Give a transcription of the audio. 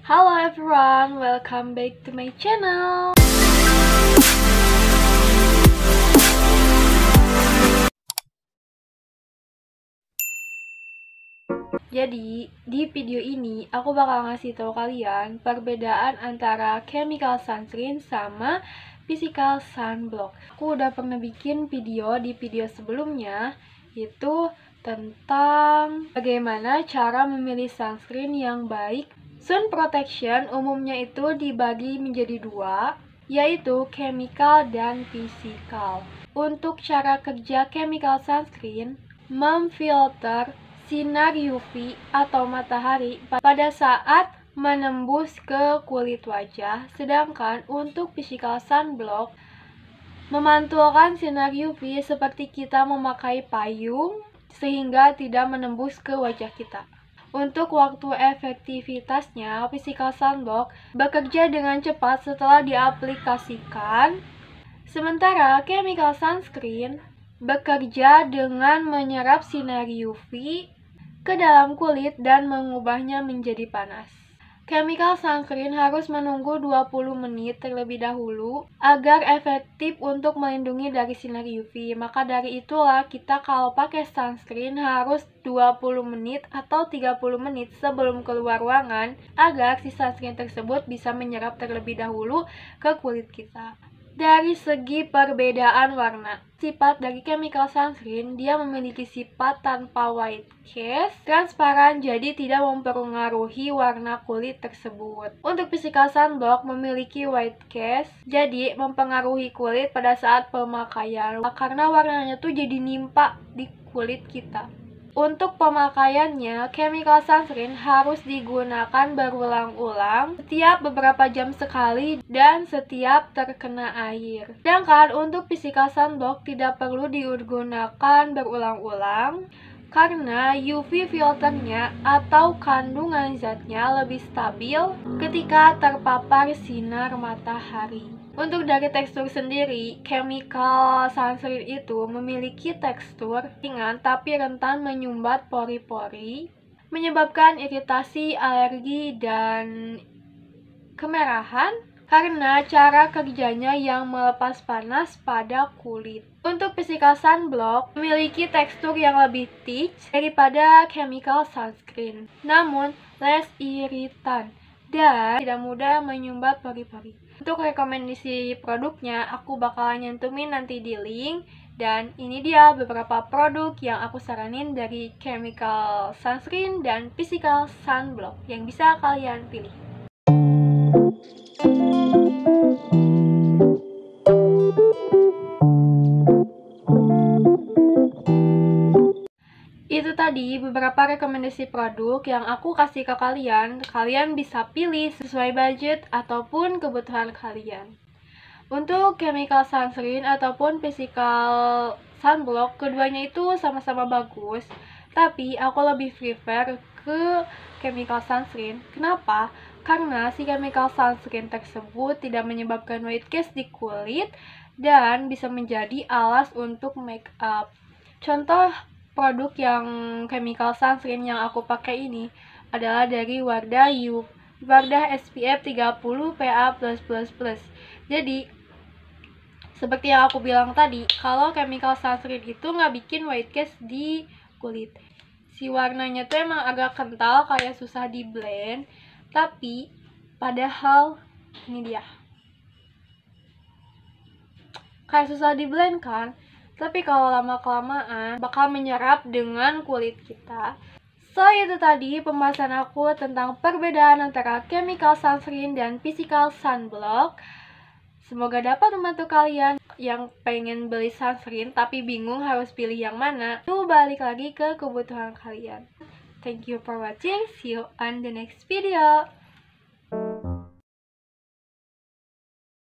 Hello everyone, welcome back to my channel. Jadi, di video ini aku bakal ngasih tahu kalian perbedaan antara chemical sunscreen sama physical sunblock. Aku udah pernah bikin video di video sebelumnya itu tentang bagaimana cara memilih sunscreen yang baik Sun protection umumnya itu dibagi menjadi dua, yaitu chemical dan physical. Untuk cara kerja chemical sunscreen, memfilter sinar UV atau matahari pada saat menembus ke kulit wajah, sedangkan untuk physical sunblock memantulkan sinar UV seperti kita memakai payung sehingga tidak menembus ke wajah kita. Untuk waktu efektivitasnya, physical sandbox bekerja dengan cepat setelah diaplikasikan, sementara chemical sunscreen bekerja dengan menyerap sinar UV ke dalam kulit dan mengubahnya menjadi panas. Chemical sunscreen harus menunggu 20 menit terlebih dahulu agar efektif untuk melindungi dari sinar UV. Maka dari itulah kita kalau pakai sunscreen harus 20 menit atau 30 menit sebelum keluar ruangan agar si sunscreen tersebut bisa menyerap terlebih dahulu ke kulit kita. Dari segi perbedaan warna, sifat dari chemical sunscreen, dia memiliki sifat tanpa white case, transparan jadi tidak mempengaruhi warna kulit tersebut. Untuk physical sunblock memiliki white case, jadi mempengaruhi kulit pada saat pemakaian karena warnanya tuh jadi nimpa di kulit kita. Untuk pemakaiannya, chemical sunscreen harus digunakan berulang-ulang setiap beberapa jam sekali dan setiap terkena air. Sedangkan untuk physical sunblock tidak perlu digunakan berulang-ulang karena UV filternya atau kandungan zatnya lebih stabil ketika terpapar sinar matahari. Untuk dari tekstur sendiri, chemical sunscreen itu memiliki tekstur ringan tapi rentan menyumbat pori-pori, menyebabkan iritasi, alergi, dan kemerahan karena cara kerjanya yang melepas panas pada kulit. Untuk physical sunblock memiliki tekstur yang lebih thick daripada chemical sunscreen, namun less irritant dan tidak mudah menyumbat pori-pori. Untuk rekomendasi produknya, aku bakalan nyentumin nanti di link. Dan ini dia beberapa produk yang aku saranin dari Chemical Sunscreen dan Physical Sunblock yang bisa kalian pilih. itu tadi beberapa rekomendasi produk yang aku kasih ke kalian. Kalian bisa pilih sesuai budget ataupun kebutuhan kalian. Untuk chemical sunscreen ataupun physical sunblock, keduanya itu sama-sama bagus. Tapi aku lebih prefer ke chemical sunscreen. Kenapa? Karena si chemical sunscreen tersebut tidak menyebabkan white cast di kulit dan bisa menjadi alas untuk make up. Contoh produk yang chemical sunscreen yang aku pakai ini adalah dari Wardah U Wardah SPF 30 PA++. Jadi seperti yang aku bilang tadi, kalau chemical sunscreen itu nggak bikin white cast di kulit. Si warnanya tuh emang agak kental, kayak susah di blend. Tapi padahal ini dia kayak susah di blend kan tapi kalau lama-kelamaan bakal menyerap dengan kulit kita. So, itu tadi pembahasan aku tentang perbedaan antara chemical sunscreen dan physical sunblock. Semoga dapat membantu kalian yang pengen beli sunscreen tapi bingung harus pilih yang mana. Tuh balik lagi ke kebutuhan kalian. Thank you for watching. See you on the next video.